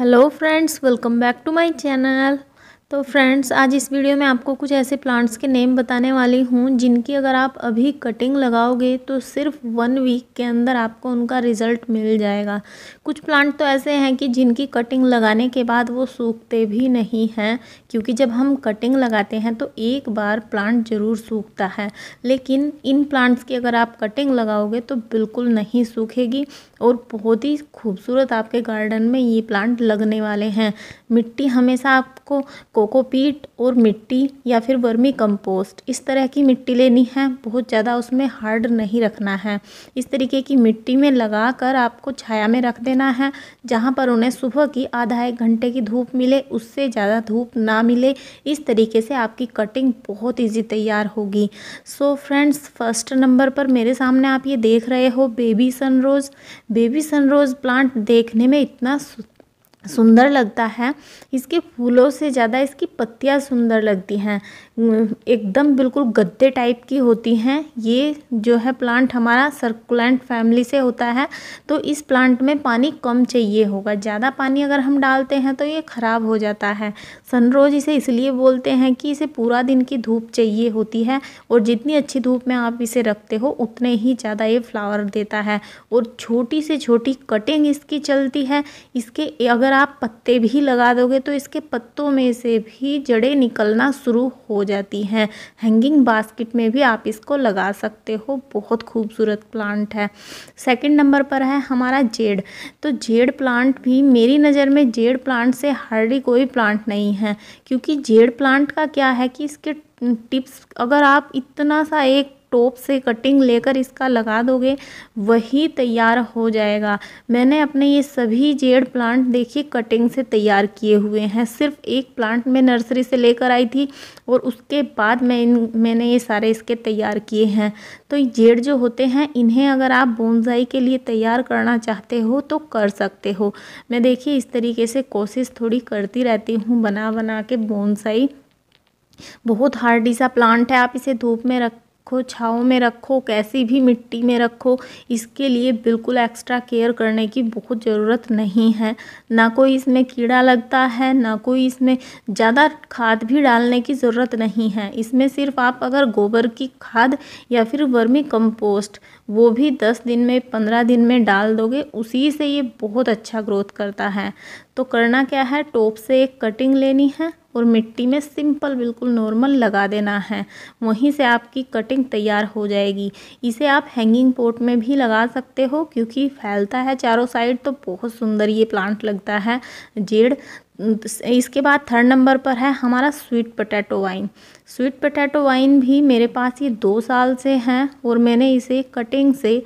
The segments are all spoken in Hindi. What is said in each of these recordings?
hello friends welcome back to my channel तो फ्रेंड्स आज इस वीडियो में आपको कुछ ऐसे प्लांट्स के नेम बताने वाली हूँ जिनकी अगर आप अभी कटिंग लगाओगे तो सिर्फ वन वीक के अंदर आपको उनका रिज़ल्ट मिल जाएगा कुछ प्लांट तो ऐसे हैं कि जिनकी कटिंग लगाने के बाद वो सूखते भी नहीं हैं क्योंकि जब हम कटिंग लगाते हैं तो एक बार प्लांट ज़रूर सूखता है लेकिन इन प्लांट्स की अगर आप कटिंग लगाओगे तो बिल्कुल नहीं सूखेगी और बहुत ही खूबसूरत आपके गार्डन में ये प्लांट लगने वाले हैं मिट्टी हमेशा आपको कोकोपीट और मिट्टी या फिर वर्मी कंपोस्ट इस तरह की मिट्टी लेनी है बहुत ज़्यादा उसमें हार्ड नहीं रखना है इस तरीके की मिट्टी में लगा कर आपको छाया में रख देना है जहाँ पर उन्हें सुबह की आधा एक घंटे की धूप मिले उससे ज़्यादा धूप ना मिले इस तरीके से आपकी कटिंग बहुत ईजी तैयार होगी सो फ्रेंड्स फर्स्ट नंबर पर मेरे सामने आप ये देख रहे हो baby sunrose baby sunrose plant देखने में इतना सुंदर लगता है इसके फूलों से ज़्यादा इसकी पत्तियाँ सुंदर लगती हैं एकदम बिल्कुल गद्दे टाइप की होती हैं ये जो है प्लांट हमारा सर्कुलेंट फैमिली से होता है तो इस प्लांट में पानी कम चाहिए होगा ज़्यादा पानी अगर हम डालते हैं तो ये ख़राब हो जाता है सनरोज इसे इसलिए बोलते हैं कि इसे पूरा दिन की धूप चाहिए होती है और जितनी अच्छी धूप में आप इसे रखते हो उतने ही ज़्यादा ये फ्लावर देता है और छोटी से छोटी कटिंग इसकी चलती है इसके अगर अगर आप पत्ते भी लगा दोगे तो इसके पत्तों में से भी जड़ें निकलना शुरू हो जाती हैं हैंगिंग बास्केट में भी आप इसको लगा सकते हो बहुत खूबसूरत प्लांट है सेकंड नंबर पर है हमारा जेड तो जेड प्लांट भी मेरी नज़र में जेड प्लांट से हार्डली कोई प्लांट नहीं है क्योंकि जेड प्लांट का क्या है कि इसके टिप्स अगर आप इतना सा एक टोप से कटिंग लेकर इसका लगा दोगे वही तैयार हो जाएगा मैंने अपने ये सभी जेड प्लांट देखिए कटिंग से तैयार किए हुए हैं सिर्फ एक प्लांट में नर्सरी से लेकर आई थी और उसके बाद मैं इन मैंने ये सारे इसके तैयार किए हैं तो जेड जो होते हैं इन्हें अगर आप बोनजाई के लिए तैयार करना चाहते हो तो कर सकते हो मैं देखिए इस तरीके से कोशिश थोड़ी करती रहती हूँ बना बना के बोनसाई बहुत हार्डी सा प्लांट है आप इसे धूप में रख रखो छाँव में रखो कैसी भी मिट्टी में रखो इसके लिए बिल्कुल एक्स्ट्रा केयर करने की बहुत ज़रूरत नहीं है ना कोई इसमें कीड़ा लगता है ना कोई इसमें ज़्यादा खाद भी डालने की ज़रूरत नहीं है इसमें सिर्फ आप अगर गोबर की खाद या फिर वर्मी कंपोस्ट वो भी दस दिन में पंद्रह दिन में डाल दोगे उसी से ये बहुत अच्छा ग्रोथ करता है तो करना क्या है टोप से एक कटिंग लेनी है और मिट्टी में सिंपल बिल्कुल नॉर्मल लगा देना है वहीं से आपकी कटिंग तैयार हो जाएगी इसे आप हैंगिंग पोट में भी लगा सकते हो क्योंकि फैलता है चारों साइड तो बहुत सुंदर ये प्लांट लगता है जेड़ इसके बाद थर्ड नंबर पर है हमारा sweet potato vine sweet potato vine भी मेरे पास ये दो साल से हैं और मैंने इसे कटिंग से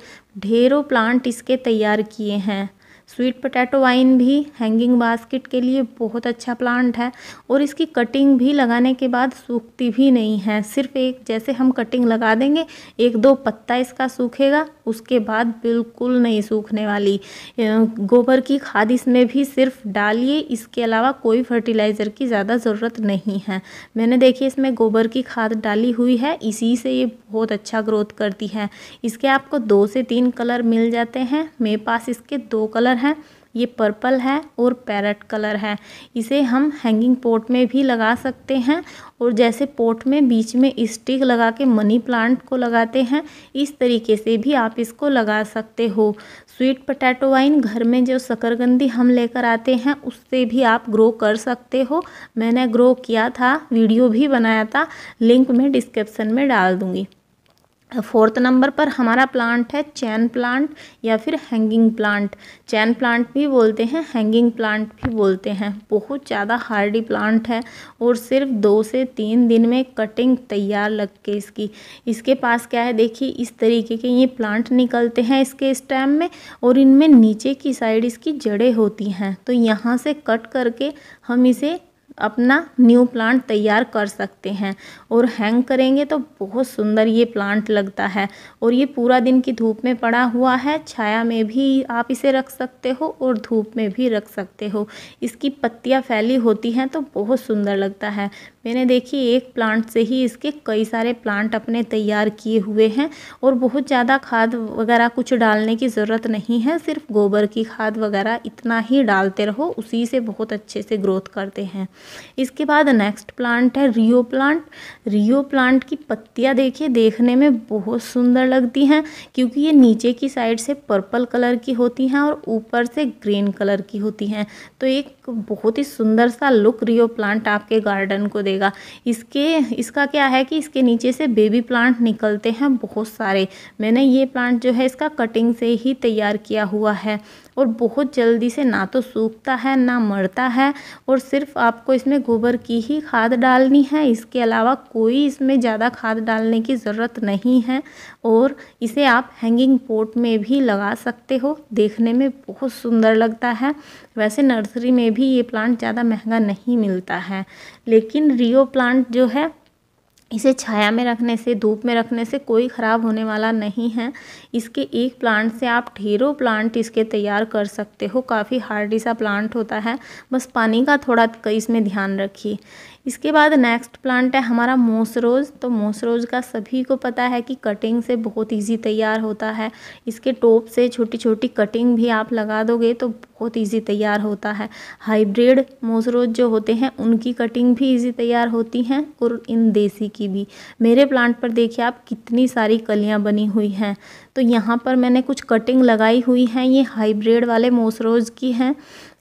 ढेरों प्लांट इसके तैयार किए हैं स्वीट पोटैटो वाइन भी हैंगिंग बास्केट के लिए बहुत अच्छा प्लांट है और इसकी कटिंग भी लगाने के बाद सूखती भी नहीं है सिर्फ एक जैसे हम कटिंग लगा देंगे एक दो पत्ता इसका सूखेगा उसके बाद बिल्कुल नहीं सूखने वाली गोबर की खाद इसमें भी सिर्फ डालिए इसके अलावा कोई फर्टिलाइज़र की ज़्यादा ज़रूरत नहीं है मैंने देखिए इसमें गोबर की खाद डाली हुई है इसी से ये बहुत अच्छा ग्रोथ करती है इसके आपको दो से तीन कलर मिल जाते हैं मेरे पास इसके दो कलर हैं है ये पर्पल है और पैरट कलर है इसे हम हैंगिंग पोट में भी लगा सकते हैं और जैसे पोट में बीच में स्टिक लगा के मनी प्लांट को लगाते हैं इस तरीके से भी आप इसको लगा सकते हो स्वीट पोटैटो वाइन घर में जो शकरगंदी हम लेकर आते हैं उससे भी आप ग्रो कर सकते हो मैंने ग्रो किया था वीडियो भी बनाया था लिंक मैं डिस्क्रिप्सन में डाल दूँगी फोर्थ नंबर पर हमारा प्लांट है चैन प्लांट या फिर हैंगिंग प्लांट चैन प्लांट भी बोलते हैं हैंगिंग प्लांट भी बोलते हैं बहुत ज़्यादा हार्डी प्लांट है और सिर्फ दो से तीन दिन में कटिंग तैयार लग के इसकी इसके पास क्या है देखिए इस तरीके के ये प्लांट निकलते हैं इसके स्टेम में और इनमें नीचे की साइड इसकी जड़ें होती हैं तो यहाँ से कट करके हम इसे अपना न्यू प्लांट तैयार कर सकते हैं और हैंग करेंगे तो बहुत सुंदर ये प्लांट लगता है और ये पूरा दिन की धूप में पड़ा हुआ है छाया में भी आप इसे रख सकते हो और धूप में भी रख सकते हो इसकी पत्तियाँ फैली होती हैं तो बहुत सुंदर लगता है मैंने देखी एक प्लांट से ही इसके कई सारे प्लांट अपने तैयार किए हुए हैं और बहुत ज़्यादा खाद वगैरह कुछ डालने की ज़रूरत नहीं है सिर्फ गोबर की खाद वगैरह इतना ही डालते रहो उसी से बहुत अच्छे से ग्रोथ करते हैं इसके बाद नेक्स्ट प्लांट है रियो प्लांट रियो प्लांट की पत्तियां देखिए देखने में बहुत सुंदर लगती हैं क्योंकि ये नीचे की साइड से पर्पल कलर की होती हैं और ऊपर से ग्रीन कलर की होती हैं तो एक बहुत ही सुंदर सा लुक रियो प्लांट आपके गार्डन को देगा इसके इसका क्या है कि इसके नीचे से बेबी प्लांट निकलते हैं बहुत सारे मैंने ये प्लांट जो है इसका कटिंग से ही तैयार किया हुआ है और बहुत जल्दी से ना तो सूखता है ना मरता है और सिर्फ आपको इसमें गोबर की ही खाद डालनी है इसके अलावा कोई इसमें ज़्यादा खाद डालने की ज़रूरत नहीं है और इसे आप हैंगिंग पोट में भी लगा सकते हो देखने में बहुत सुंदर लगता है वैसे नर्सरी में भी ये प्लांट ज़्यादा महंगा नहीं मिलता है लेकिन रियो प्लांट जो है इसे छाया में रखने से धूप में रखने से कोई ख़राब होने वाला नहीं है इसके एक प्लांट से आप ढेरों प्लांट इसके तैयार कर सकते हो काफ़ी हार्डी सा प्लांट होता है बस पानी का थोड़ा इसमें ध्यान रखिए इसके बाद नेक्स्ट प्लांट है हमारा मोसरोज़ तो मोसरोज़ का सभी को पता है कि कटिंग से बहुत इजी तैयार होता है इसके टोप से छोटी छोटी कटिंग भी आप लगा दोगे तो बहुत इजी तैयार होता है हाइब्रिड मोसरोज जो होते हैं उनकी कटिंग भी इजी तैयार होती हैं और इन देसी की भी मेरे प्लांट पर देखिए आप कितनी सारी कलियाँ बनी हुई हैं तो यहाँ पर मैंने कुछ कटिंग लगाई हुई हैं ये हाइब्रिड वाले मोसरोज की हैं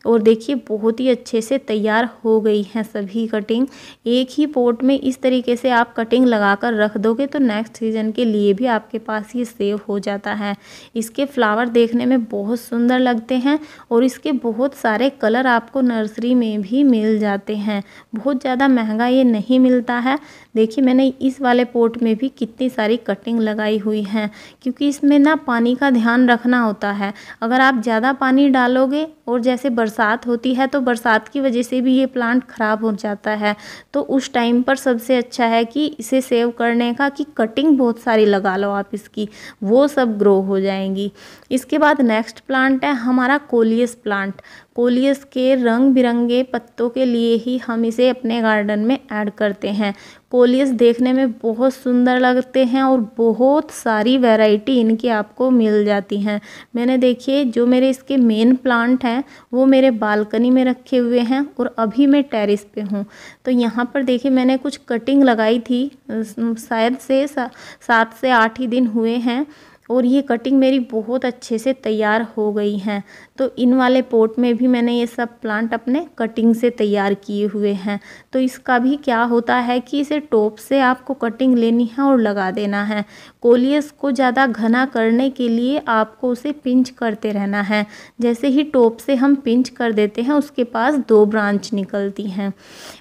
और देखिए बहुत ही अच्छे से तैयार हो गई हैं सभी कटिंग एक ही पोट में इस तरीके से आप कटिंग लगा कर रख दोगे तो नेक्स्ट सीजन के लिए भी आपके पास ये सेव हो जाता है इसके फ्लावर देखने में बहुत सुंदर लगते हैं और इसके बहुत सारे कलर आपको नर्सरी में भी मिल जाते हैं बहुत ज़्यादा महंगा ये नहीं मिलता है देखिए मैंने इस वाले पोट में भी कितनी सारी कटिंग लगाई हुई हैं क्योंकि इस इसमें ना पानी का ध्यान रखना होता है अगर आप ज़्यादा पानी डालोगे और जैसे बरसात होती है तो बरसात की वजह से भी ये प्लांट ख़राब हो जाता है तो उस टाइम पर सबसे अच्छा है कि इसे सेव करने का कि कटिंग बहुत सारी लगा लो आप इसकी वो सब ग्रो हो जाएंगी इसके बाद नेक्स्ट प्लांट है हमारा कोलियस प्लांट कोलियस के रंग बिरंगे पत्तों के लिए ही हम इसे अपने गार्डन में ऐड करते हैं कोलियस देखने में बहुत सुंदर लगते हैं और बहुत सारी वैरायटी इनकी आपको मिल जाती हैं मैंने देखिए जो मेरे इसके मेन प्लांट हैं वो मेरे बालकनी में रखे हुए हैं और अभी मैं टेरेस पे हूँ तो यहाँ पर देखिए मैंने कुछ कटिंग लगाई थी शायद से सात से आठ ही दिन हुए हैं और ये कटिंग मेरी बहुत अच्छे से तैयार हो गई हैं तो इन वाले पोट में भी मैंने ये सब प्लांट अपने कटिंग से तैयार किए हुए हैं तो इसका भी क्या होता है कि इसे टॉप से आपको कटिंग लेनी है और लगा देना है कोलियस को ज़्यादा घना करने के लिए आपको उसे पिंच करते रहना है जैसे ही टॉप से हम पिंच कर देते हैं उसके पास दो ब्रांच निकलती हैं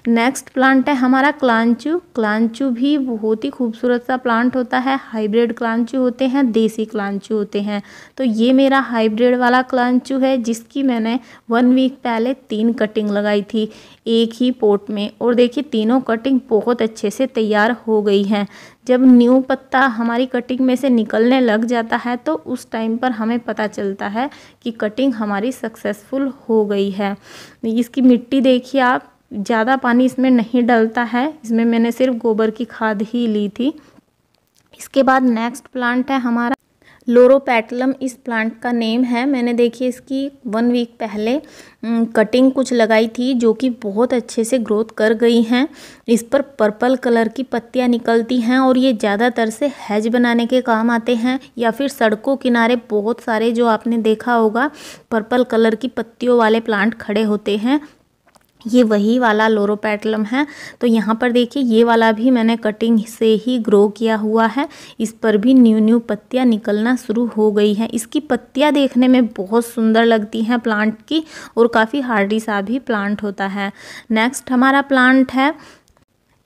नेक्स्ट प्लांट है हमारा क्लांचू क्लांचू भी बहुत ही खूबसूरत सा प्लांट होता है हाइब्रिड क्लांचू होते हैं देसी देसी क्लांचू होते हैं तो ये मेरा हाइब्रिड वाला क्लांचू है जिसकी मैंने वन वीक पहले तीन कटिंग लगाई थी एक ही पोट में और देखिए तीनों कटिंग बहुत अच्छे से तैयार हो गई हैं जब न्यू पत्ता हमारी कटिंग में से निकलने लग जाता है तो उस टाइम पर हमें पता चलता है कि कटिंग हमारी सक्सेसफुल हो गई है इसकी मिट्टी देखिए आप ज़्यादा पानी इसमें नहीं डलता है इसमें मैंने सिर्फ गोबर की खाद ही ली थी इसके बाद नेक्स्ट प्लांट है हमारा लोरोपैटलम इस प्लांट का नेम है मैंने देखिए इसकी वन वीक पहले कटिंग कुछ लगाई थी जो कि बहुत अच्छे से ग्रोथ कर गई हैं इस पर पर्पल कलर की पत्तियां निकलती हैं और ये ज़्यादातर से हैज बनाने के काम आते हैं या फिर सड़कों किनारे बहुत सारे जो आपने देखा होगा पर्पल कलर की पत्तियों वाले प्लांट खड़े होते हैं ये वही वाला लोरोपैटलम है तो यहाँ पर देखिए ये वाला भी मैंने कटिंग से ही ग्रो किया हुआ है इस पर भी न्यू न्यू पत्तियाँ निकलना शुरू हो गई हैं इसकी पत्तियाँ देखने में बहुत सुंदर लगती हैं प्लांट की और काफ़ी हार्डी सा भी प्लांट होता है नेक्स्ट हमारा प्लांट है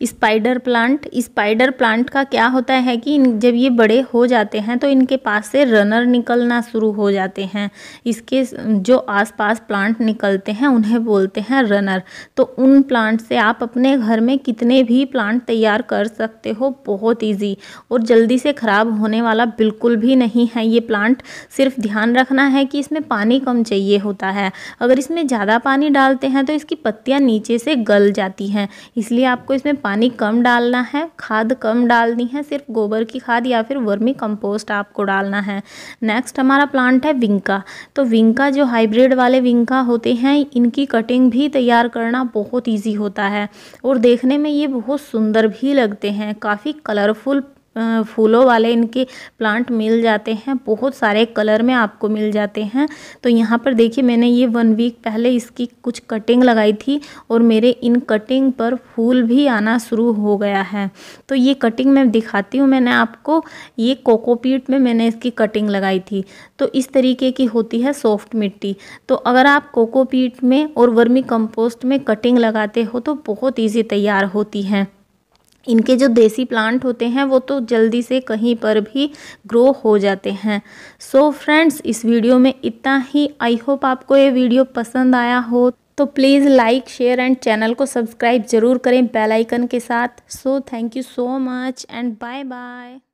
स्पाइडर प्लांट स्पाइडर प्लांट का क्या होता है कि जब ये बड़े हो जाते हैं तो इनके पास से रनर निकलना शुरू हो जाते हैं इसके जो आसपास प्लांट निकलते हैं उन्हें बोलते हैं रनर तो उन प्लांट से आप अपने घर में कितने भी प्लांट तैयार कर सकते हो बहुत ईजी और जल्दी से ख़राब होने वाला बिल्कुल भी नहीं है ये प्लांट सिर्फ ध्यान रखना है कि इसमें पानी कम चाहिए होता है अगर इसमें ज़्यादा पानी डालते हैं तो इसकी पत्तियाँ नीचे से गल जाती हैं इसलिए आपको इसमें पानी कम डालना है खाद कम डालनी है सिर्फ गोबर की खाद या फिर वर्मी कंपोस्ट आपको डालना है नेक्स्ट हमारा प्लांट है विंका तो विंका जो हाइब्रिड वाले विंका होते हैं इनकी कटिंग भी तैयार करना बहुत ईजी होता है और देखने में ये बहुत सुंदर भी लगते हैं काफ़ी कलरफुल फूलों वाले इनके प्लांट मिल जाते हैं बहुत सारे कलर में आपको मिल जाते हैं तो यहाँ पर देखिए मैंने ये वन वीक पहले इसकी कुछ कटिंग लगाई थी और मेरे इन कटिंग पर फूल भी आना शुरू हो गया है तो ये कटिंग मैं दिखाती हूँ मैंने आपको ये कोकोपीट में मैंने इसकी कटिंग लगाई थी तो इस तरीके की होती है सॉफ्ट मिट्टी तो अगर आप कोकोपीट में और वर्मी कंपोस्ट में कटिंग लगाते हो तो बहुत ईजी तैयार होती हैं इनके जो देसी प्लांट होते हैं वो तो जल्दी से कहीं पर भी ग्रो हो जाते हैं सो so फ्रेंड्स इस वीडियो में इतना ही आई होप आपको ये वीडियो पसंद आया हो तो please like share and channel को सब्सक्राइब ज़रूर करें बेल आइकन के साथ so thank you so much and bye bye